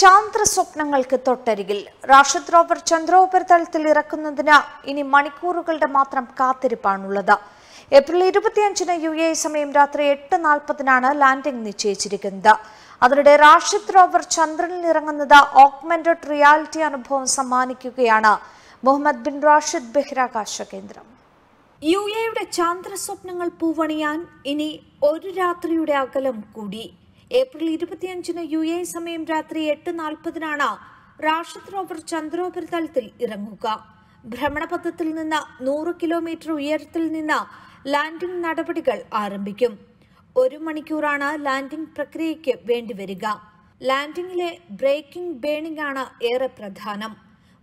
ചാന്ദ്ര സ്വപ്നങ്ങൾക്ക് തൊട്ടരികിൽ റാഷദ് റോവർ ചന്ദ്രോപരിതലത്തിൽ ഇറക്കുന്നതിന് ഇനി മണിക്കൂറുകളുടെ മാത്രം കാത്തിരിപ്പാണുള്ളത് ഏപ്രിൽ ഇരുപത്തിയഞ്ചിന് യു എ സമയം രാത്രി എട്ട് നാൽപ്പതിനാണ് ലാൻഡിംഗ് നിശ്ചയിച്ചിരിക്കുന്നത് അതിനിടെ റാഷിദ് റോവർ ചന്ദ്രനിൽ ഇറങ്ങുന്നത് ഓഗ്മെന്റഡ് റിയാലിറ്റി അനുഭവം സമ്മാനിക്കുകയാണ് മുഹമ്മദ് ബിൻ റാഷിദ് ബഹിരാകാശ കേന്ദ്രം യു എയുടെ ചാന്ദ്ര സ്വപ്നങ്ങൾ പൂവണിയാൻ ഇനി ഒരു രാത്രിയുടെ അകലം കൂടി ഏപ്രിൽ ഇരുപത്തിയഞ്ചിന് യു എ സമയം രാത്രി എട്ട് നാൽപ്പതിനാണ് റാഷിദ് റോവർ ചന്ദ്രോപരിതലത്തിൽ ഇറങ്ങുക ഭ്രമണപഥത്തിൽ നിന്ന് നൂറ് കിലോമീറ്റർ ഉയരത്തിൽ നിന്ന് ലാൻഡിംഗ് നടപടികൾ ആരംഭിക്കും ഒരു മണിക്കൂറാണ് ലാൻഡിംഗ് പ്രക്രിയയ്ക്ക് വേണ്ടിവരിക ലാൻഡിംഗിലെ ബ്രേക്കിംഗ് ബേണിംഗ് ആണ് ഏറെ പ്രധാനം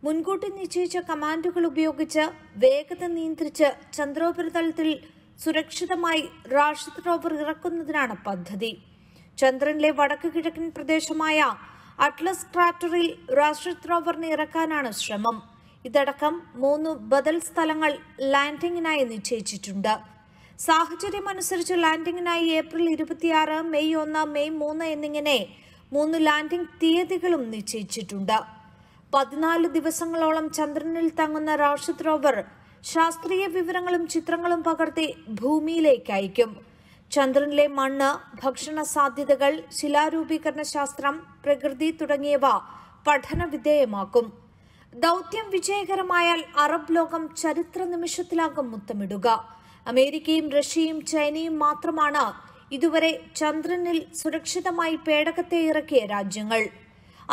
മുൻകൂട്ടി നിശ്ചയിച്ച കമാൻഡുകൾ ഉപയോഗിച്ച് വേഗത നിയന്ത്രിച്ച് ചന്ദ്രോപരിതലത്തിൽ സുരക്ഷിതമായി റാഷിദ് റോവർ ഇറക്കുന്നതിനാണ് പദ്ധതി ചന്ദ്രനിലെ വടക്ക് കിഴക്കൻ പ്രദേശമായ അറ്റ്ലസ് ക്രാറ്ററിൽ രാഷ്ട്രീയ റോവറിനെ ഇറക്കാനാണ് ശ്രമം ഇതടക്കം മൂന്ന് ബദൽ സ്ഥലങ്ങൾ ലാൻഡിംഗിനായി നിശ്ചയിച്ചിട്ടുണ്ട് സാഹചര്യമനുസരിച്ച് ലാൻഡിംഗിനായി ഏപ്രിൽ ഇരുപത്തിയാറ് മെയ് ഒന്ന് മെയ് മൂന്ന് എന്നിങ്ങനെ മൂന്ന് ലാൻഡിംഗ് തീയതികളും നിശ്ചയിച്ചിട്ടുണ്ട് പതിനാല് ദിവസങ്ങളോളം ചന്ദ്രനിൽ തങ്ങുന്ന രാഷ്ട്രീയ റോവർ ശാസ്ത്രീയ വിവരങ്ങളും ചിത്രങ്ങളും പകർത്തി ഭൂമിയിലേക്ക് അയക്കും ചന്ദ്രനിലെ മണ്ണ് ഭക്ഷണ സാധ്യതകൾ ശിലാരൂപീകരണ ശാസ്ത്രം പ്രകൃതി തുടങ്ങിയവ പഠനവിധേയമാക്കും ദൗത്യം വിജയകരമായാൽ അറബ് ലോകം ചരിത്ര നിമിഷത്തിലാകും മുത്തമിടുക അമേരിക്കയും റഷ്യയും ചൈനയും മാത്രമാണ് ഇതുവരെ ചന്ദ്രനിൽ സുരക്ഷിതമായി പേടകത്തെ ഇറക്കിയ രാജ്യങ്ങൾ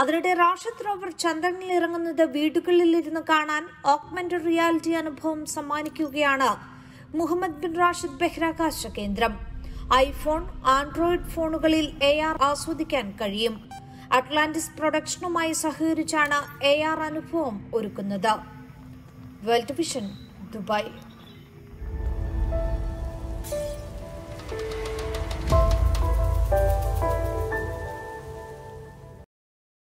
അതിനിടെ റാഷത്ത് റോവർ ചന്ദ്രനിൽ ഇറങ്ങുന്നത് വീടുകളിലിരുന്ന് കാണാൻ ഓഗ്മെന്റഡ് റിയാലിറ്റി അനുഭവം സമ്മാനിക്കുകയാണ് മുഹമ്മദ് ബിൻ റാഷിദ് ബഹിരാകാശ കേന്ദ്രം ഐഫോൺ ആൻഡ്രോയിഡ് ഫോണുകളിൽ എ ആർ ആസ്വദിക്കാൻ കഴിയും അറ്റ്ലാന്റിസ് പ്രൊഡക്ഷനുമായി സഹകരിച്ചാണ് എ ആർ അനുഭവം ഒരുക്കുന്നത് വേൾഡ് വിഷൻ ദുബായ്